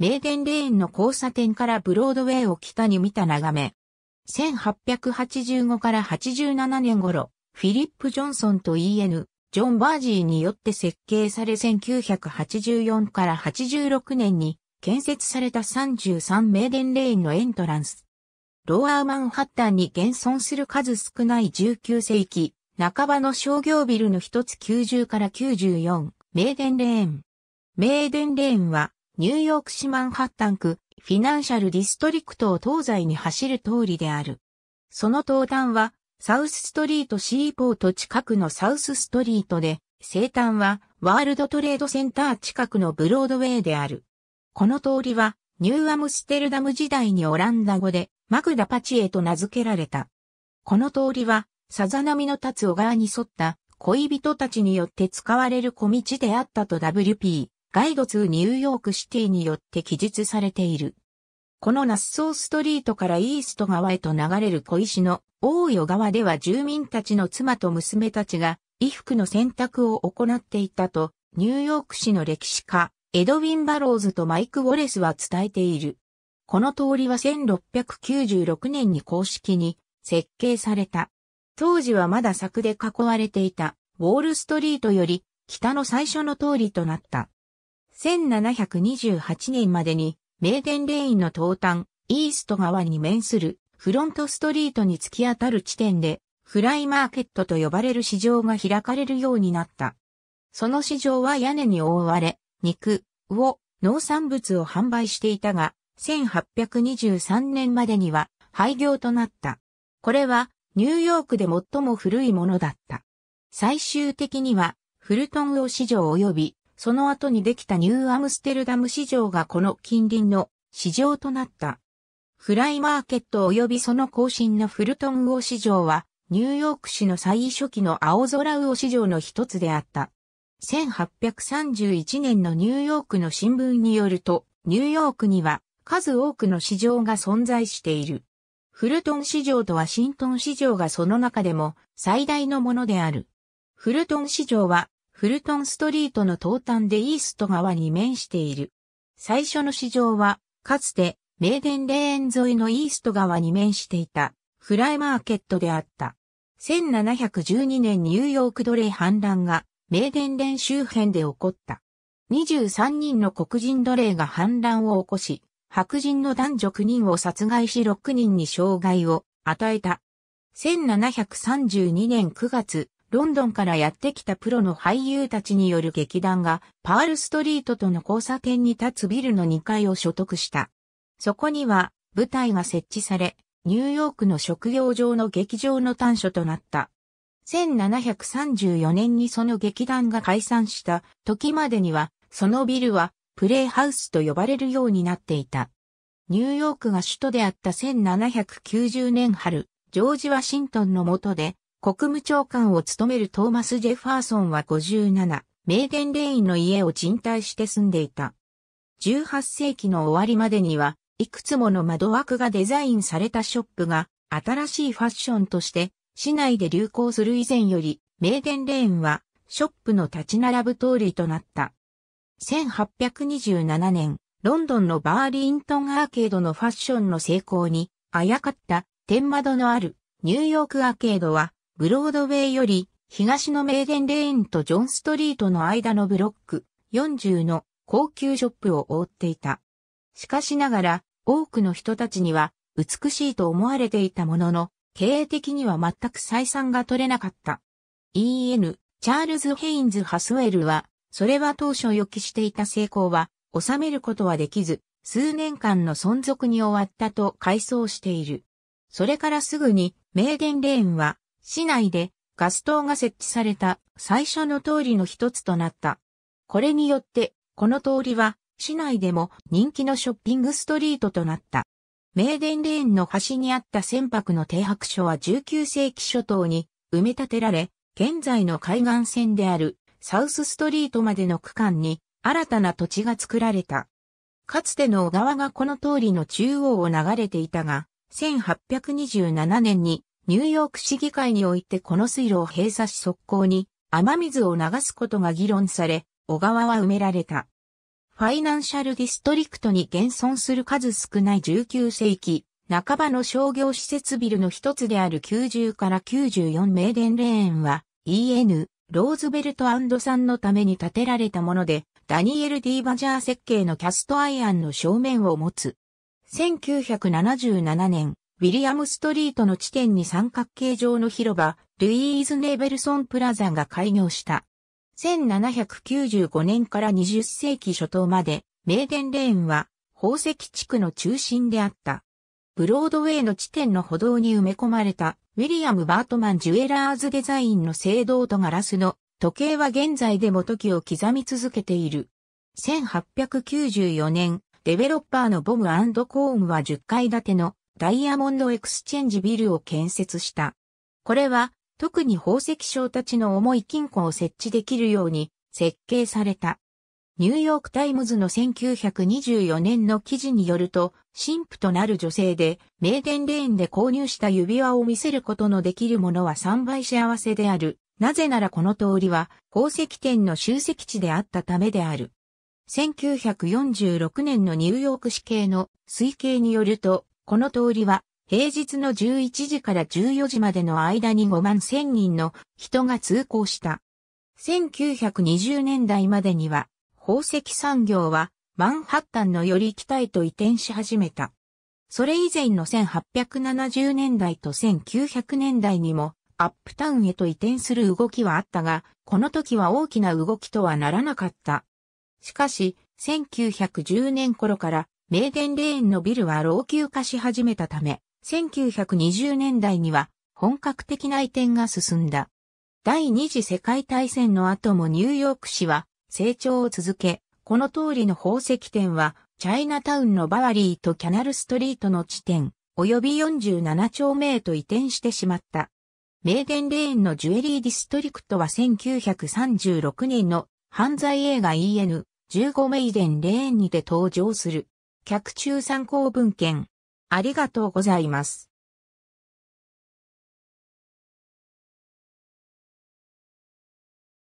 メデンレーンの交差点からブロードウェイを北に見た眺め。1885から87年頃、フィリップ・ジョンソンと E.N. ジョン・バージーによって設計され1984から86年に建設された33デンレーンのエントランス。ローアーマンハッタンに現存する数少ない19世紀、半ばの商業ビルの一つ90から94、デンレーン。デンレーンはニューヨーク市マンハッタン区、フィナンシャルディストリクトを東西に走る通りである。その東端は、サウスストリートシーポート近くのサウスストリートで、西端は、ワールドトレードセンター近くのブロードウェイである。この通りは、ニューアムステルダム時代にオランダ語で、マグダパチエと名付けられた。この通りは、さざ波の立つ小川に沿った、恋人たちによって使われる小道であったと WP、ガイドツーニューヨークシティによって記述されている。このナッソーストリートからイースト側へと流れる小石の大与川では住民たちの妻と娘たちが衣服の洗濯を行っていたと、ニューヨーク市の歴史家、エドウィン・バローズとマイク・ウォレスは伝えている。この通りは1696年に公式に設計された。当時はまだ柵で囲われていたウォールストリートより北の最初の通りとなった。1728年までに、メーデンレインの東端、イースト側に面するフロントストリートに突き当たる地点で、フライマーケットと呼ばれる市場が開かれるようになった。その市場は屋根に覆われ、肉、魚、農産物を販売していたが、1823年までには廃業となった。これはニューヨークで最も古いものだった。最終的にはフルトン魚市場及びその後にできたニューアムステルダム市場がこの近隣の市場となった。フライマーケット及びその更新のフルトン魚市場は、ニューヨーク市の最初期の青空魚市場の一つであった。1831年のニューヨークの新聞によると、ニューヨークには数多くの市場が存在している。フルトン市場とワシントン市場がその中でも最大のものである。フルトン市場はフルトンストリートの東端でイースト側に面している。最初の市場は、かつて、メデンレーン沿いのイースト側に面していた、フライマーケットであった。1712年ニューヨーク奴隷反乱が、メ名電ン周辺で起こった。23人の黒人奴隷が反乱を起こし、白人の男女9人を殺害し6人に障害を与えた。1732年9月、ロンドンからやってきたプロの俳優たちによる劇団が、パールストリートとの交差点に立つビルの2階を所得した。そこには、舞台が設置され、ニューヨークの職業上の劇場の端緒となった。1734年にその劇団が解散した時までには、そのビルはプレイハウスと呼ばれるようになっていた。ニューヨークが首都であった1790年春、ジョージ・ワシントンの下で国務長官を務めるトーマス・ジェファーソンは57、名言レインの家を賃貸して住んでいた。18世紀の終わりまでには、いくつもの窓枠がデザインされたショップが、新しいファッションとして、市内で流行する以前より、名言レインは、ショップの立ち並ぶ通りとなった。1827年、ロンドンのバーリントンアーケードのファッションの成功に、あやかった、天窓のある、ニューヨークアーケードは、ブロードウェイより東のメーデンレーンとジョンストリートの間のブロック40の高級ショップを覆っていた。しかしながら多くの人たちには美しいと思われていたものの、経営的には全く採算が取れなかった。E.N. チャールズ・ヘインズ・ハスウェルは、それは当初予期していた成功は収めることはできず、数年間の存続に終わったと回想している。それからすぐに、メーデンレーンは市内でガス灯が設置された最初の通りの一つとなった。これによって、この通りは市内でも人気のショッピングストリートとなった。名電レーンの端にあった船舶の停泊所は19世紀初頭に埋め立てられ、現在の海岸線であるサウスストリートまでの区間に新たな土地が作られた。かつての小川がこの通りの中央を流れていたが、1827年にニューヨーク市議会においてこの水路を閉鎖し速攻に雨水を流すことが議論され、小川は埋められた。ファイナンシャルディストリクトに現存する数少ない19世紀、半ばの商業施設ビルの一つである90から94メーデンレーンは EN、ローズベルトさんのために建てられたもので、ダニエル・ディーバジャー設計のキャストアイアンの正面を持つ。1977年、ウィリアムストリートの地点に三角形状の広場、ルイーズ・ネーベルソン・プラザンが開業した。1795年から20世紀初頭まで、メーデンレーンは宝石地区の中心であった。ブロードウェイの地点の歩道に埋め込まれた、ウィリアム・バートマン・ジュエラーズ・デザインの聖堂とガラスの時計は現在でも時を刻み続けている。1894年、デベロッパーのボムコーンは10階建てのダイヤモンドエクスチェンジビルを建設した。これは、特に宝石商たちの重い金庫を設置できるように設計された。ニューヨークタイムズの1924年の記事によると、神父となる女性で、メーデンレーンで購入した指輪を見せることのできるものは3倍幸せである。なぜならこの通りは宝石店の集積地であったためである。1946年のニューヨーク市警の推計によると、この通りは、平日の11時から14時までの間に5万1000人の人が通行した。1920年代までには、宝石産業はマンハッタンのより北へと移転し始めた。それ以前の1870年代と1900年代にもアップタウンへと移転する動きはあったが、この時は大きな動きとはならなかった。しかし、1910年頃からメーデンレーンのビルは老朽化し始めたため、1920年代には本格的な移転が進んだ。第二次世界大戦の後もニューヨーク市は成長を続け、この通りの宝石店はチャイナタウンのバワリーとキャナルストリートの地点、及び47丁目へと移転してしまった。メーデンレーンのジュエリーディストリクトは1936年の犯罪映画 EN15 メイデンレーンにて登場する。客中参考文献。ありがとうございます。